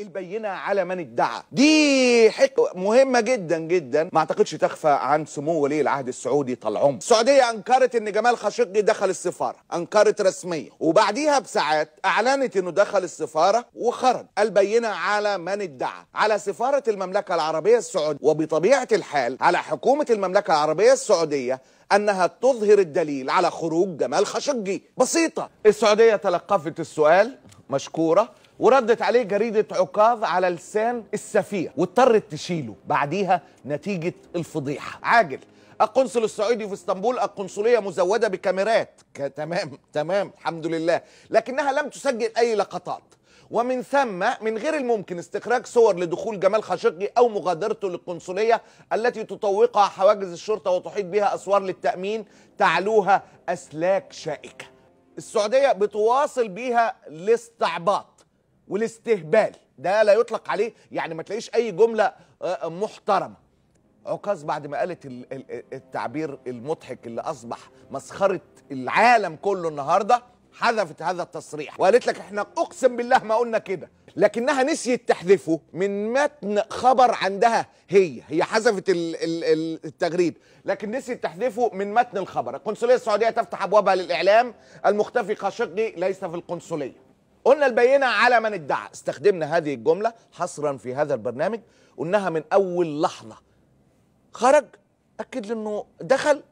البينة على من ادعى دي حكمة مهمة جدا جدا ما اعتقدش تخفى عن سمو ولي العهد السعودي طال عمرك السعودية انكرت ان جمال خاشقجي دخل السفارة انكرت رسميا وبعديها بساعات اعلنت انه دخل السفارة وخرج البينة على من ادعى على سفارة المملكة العربية السعودية وبطبيعة الحال على حكومة المملكة العربية السعودية انها تظهر الدليل على خروج جمال خاشقجي بسيطة السعودية تلقفت السؤال مشكورة وردت عليه جريدة عكاظ على لسان السفير واضطرت تشيله بعديها نتيجة الفضيحة عاجل القنصل السعودي في اسطنبول القنصلية مزودة بكاميرات تمام تمام الحمد لله لكنها لم تسجل أي لقطات ومن ثم من غير الممكن استخراج صور لدخول جمال خاشقجي او مغادرته للقنصليه التي تطوقها حواجز الشرطه وتحيط بها اسوار للتامين تعلوها اسلاك شائكه. السعوديه بتواصل بيها الاستعباط والاستهبال ده لا يطلق عليه يعني ما تلاقيش اي جمله آه، آه، محترمه عكاظ بعد ما قالت التعبير المضحك اللي اصبح مسخره العالم كله النهارده حذفت هذا التصريح وقالت لك احنا اقسم بالله ما قلنا كده لكنها نسيت تحذفه من متن خبر عندها هي هي حذفت التغريد لكن نسيت تحذفه من متن الخبر القنصليه السعوديه تفتح ابوابها للاعلام المختفي خاشقجي ليس في القنصليه قلنا البينة على من ادعى استخدمنا هذه الجملة حصرا في هذا البرنامج قلناها من أول لحظة خرج أكد لي أنه دخل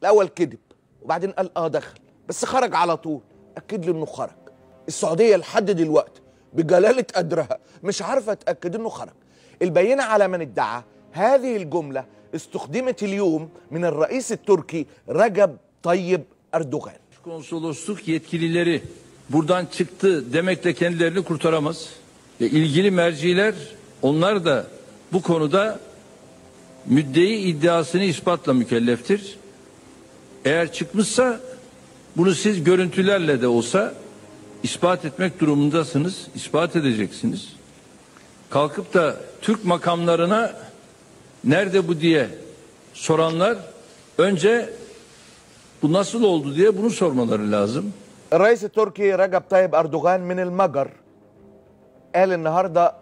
الأول كذب وبعدين قال آه دخل بس خرج على طول أكد لي أنه خرج السعودية لحد دلوقتي بجلالة قدرها مش عارفة تأكد أنه خرج البينة على من ادعى هذه الجملة استخدمت اليوم من الرئيس التركي رجب طيب أردوغان buradan çıktı demekle kendilerini kurtaramaz. Ve ilgili merciler onlar da bu konuda müddeyi iddiasını ispatla mükelleftir. Eğer çıkmışsa bunu siz görüntülerle de olsa ispat etmek durumundasınız, ispat edeceksiniz. Kalkıp da Türk makamlarına nerede bu diye soranlar önce bu nasıl oldu diye bunu sormaları lazım. الرئيس التركي رجب طيب أردوغان من المجر قال النهاردة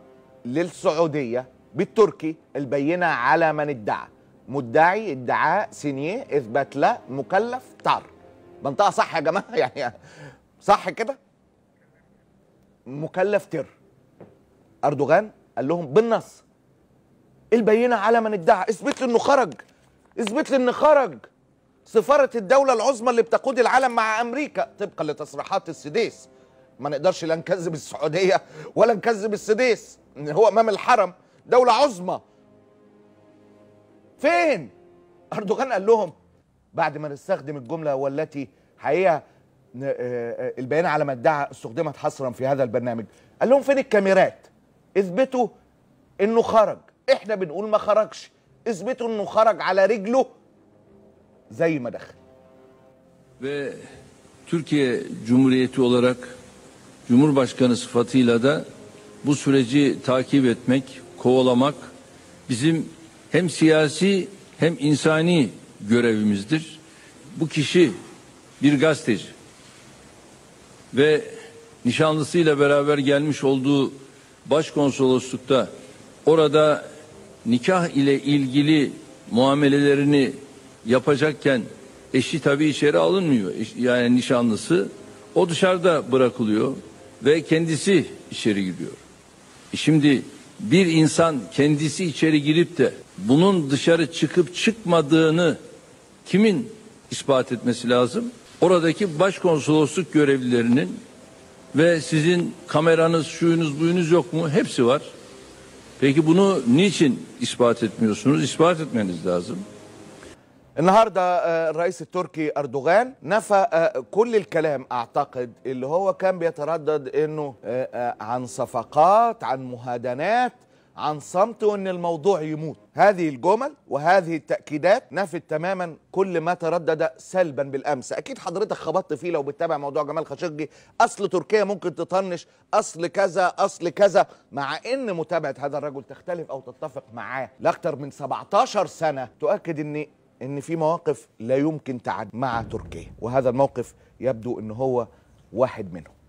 للسعودية بالتركي البينة على من ادعى مدعي ادعاء سينيه اثبات لا مكلف طار منطقة صح يا جماعة يعني صح كده مكلف تر أردوغان قال لهم بالنص البينة على من ادعى اثبت لي انه خرج اثبت لي انه خرج سفارة الدولة العظمى اللي بتقود العالم مع أمريكا طبقا لتصريحات السديس ما نقدرش لا نكذب السعودية ولا نكذب السديس إن هو أمام الحرم دولة عظمى فين أردوغان قال لهم بعد ما نستخدم الجملة والتي حقيقة آه، آه، البيان على ما ادعى استخدمت حصرا في هذا البرنامج قال لهم فين الكاميرات اثبتوا انه خرج احنا بنقول ما خرجش اثبتوا انه خرج على رجله زي ما دخل ve Türkiye Cumhuriyeti olarak Cumhurbaşkanı sıfatıyla da bu süreci takip etmek, kovalamak bizim hem siyasi hem insani görevimizdir. Bu kişi bir gazeteci ve nişanlısıyla beraber gelmiş olduğu başkonsoloslukta orada nikah ile ilgili muamelelerini yapacakken eşi tabii içeri alınmıyor. Yani nişanlısı o dışarıda bırakılıyor ve kendisi içeri giriyor. E şimdi bir insan kendisi içeri girip de bunun dışarı çıkıp çıkmadığını kimin ispat etmesi lazım? Oradaki başkonsolosluk görevlilerinin ve sizin kameranız, şuyunuz, buyunuz yok mu? Hepsi var. Peki bunu niçin ispat etmiyorsunuz? İspat etmeniz lazım. النهارده آه، الرئيس التركي اردوغان نفى آه، كل الكلام اعتقد اللي هو كان بيتردد انه آه، عن صفقات عن مهادنات عن صمت وان الموضوع يموت هذه الجمل وهذه التاكيدات نفت تماما كل ما تردد سلبا بالامس اكيد حضرتك خبطت فيه لو بتتابع موضوع جمال خاشقجي اصل تركيا ممكن تطنش اصل كذا اصل كذا مع ان متابعه هذا الرجل تختلف او تتفق معاه لاكثر من 17 سنه تؤكد ان ان في مواقف لا يمكن تعد مع تركيا وهذا الموقف يبدو ان هو واحد منهم